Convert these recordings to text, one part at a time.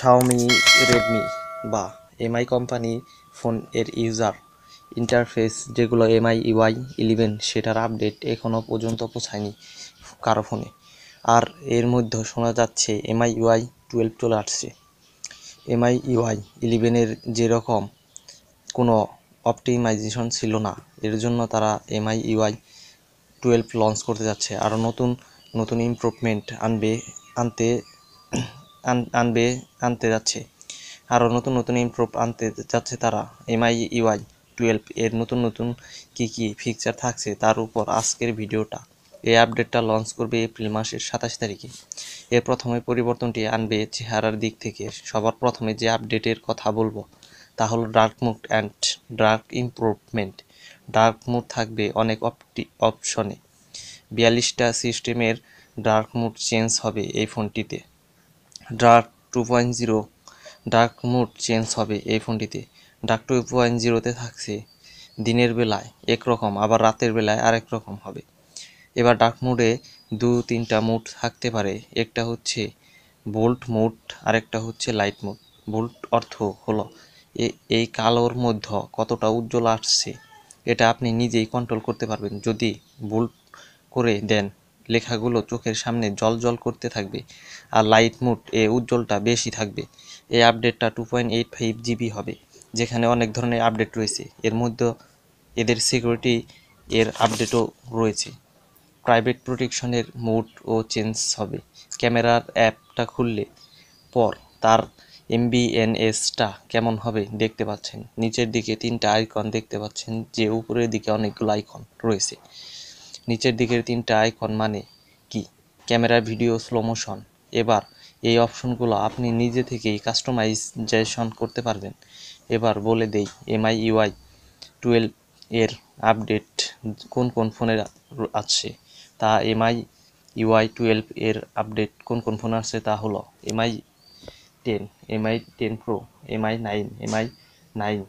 Xiaomi Redmi বা MI company phone এর user interface যেগুলো এমআই ইউআই ইলেভেন সেটার আপডেট এখনও পর্যন্ত পোছায়নি কারো ফোনে আর এর মধ্যে শোনা যাচ্ছে এমআই ইউআই টুয়েলভ চলে আসছে এমআই ইউআই ইলেভেনের যেরকম কোনো অপটিমাইজেশন ছিল না এর জন্য তারা এমআই ইউআই টুয়েলভ লঞ্চ করতে যাচ্ছে আরও নতুন নতুন ইমপ্রুভমেন্ট আনবে আনতে আনবে আনতে যাচ্ছে আরও নতুন নতুন ইমপ্রুভ আনতে যাচ্ছে তারা এমআই ইউআই টুয়েলভ এর নতুন নতুন কি কি ফিচার থাকছে তার উপর আজকের ভিডিওটা এই আপডেটটা লঞ্চ করবে এপ্রিল মাসের সাতাশ তারিখে এর প্রথমে পরিবর্তনটি আনবে চেহারার দিক থেকে সবার প্রথমে যে আপডেটের কথা বলবো তা হলো dark mode and dark improvement dark mode থাকবে অনেক অপটি অপশনে বিয়াল্লিশটা সিস্টেমের ডার্ক মুড চেঞ্জ হবে এই ফোনটিতে dark two point zero dark mode change হবে এই ফোনটিতে ডার্ক টু পয়েন্ট জিরোতে থাকছে দিনের বেলায় একরকম আবার রাতের বেলায় আরেক রকম হবে এবার ডার্ক মোডে দু তিনটা মুড থাকতে পারে একটা হচ্ছে বোল্ট মোড আরেকটা হচ্ছে লাইট মোড বোল্ট অর্থ হলো এই কালোর মধ্যে কতটা উজ্জ্বল আসছে এটা আপনি নিজেই কন্ট্রোল করতে পারবেন যদি বোল্ট করে দেন লেখাগুলো চোখের সামনে জল জল করতে থাকবে আর লাইট মুড এ উজ্জ্বলটা বেশি থাকবে এই আপডেটটা two point eight five GB হবে যেখানে অনেক ধরনের আপডেট রয়েছে এর মধ্যে এদের সিকিউরিটি এর আপডেটও রয়েছে প্রাইভেট প্রোটেকশনের মোড ও চেঞ্জ হবে ক্যামেরার অ্যাপটা খুললে পর তার এমবিএনএসটা কেমন হবে দেখতে পাচ্ছেন নিচের দিকে তিনটা আইকন দেখতে পাচ্ছেন যে উপরের দিকে অনেকগুলো আইকন রয়েছে নিচের দিকের তিনটা আইকন মানে কি ক্যামেরা ভিডিও স্লো মোশন এবার এই অপশনগুলো আপনি নিজে থেকেই কাস্টমাইজেশন করতে পারবেন এবার বলে দেই এমআই ইউআই টুয়েলভ এর আপডেট কোন কোন ফোনে আছে তা এমআই ইউআই টুয়েলভ এর আপডেট কোন কোন ফোনে আছে তা হলো MI ten MI ten pro MI nine MI nine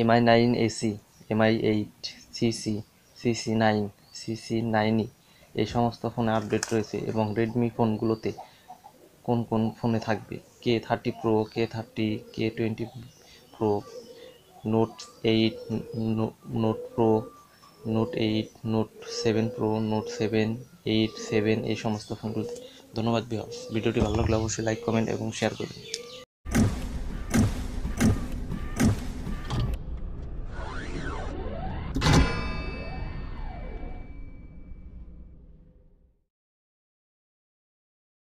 MI nine SE MI eight CC CC nine CC নাইনই এই সমস্ত ফোনে আপডেট রয়েছে এবং রেডমি ফোনগুলোতে কোন কোন ফোনে থাকবে K thirty pro K thirty K twenty pro note eight note pro note eight note seven pro note seven eight seven এই সমস্ত ফোনগুলোতে ধন্যবাদ বিহ ভিডিওটি ভালো লাগলে অবশ্যই লাইক কমেন্ট এবং শেয়ার করবেন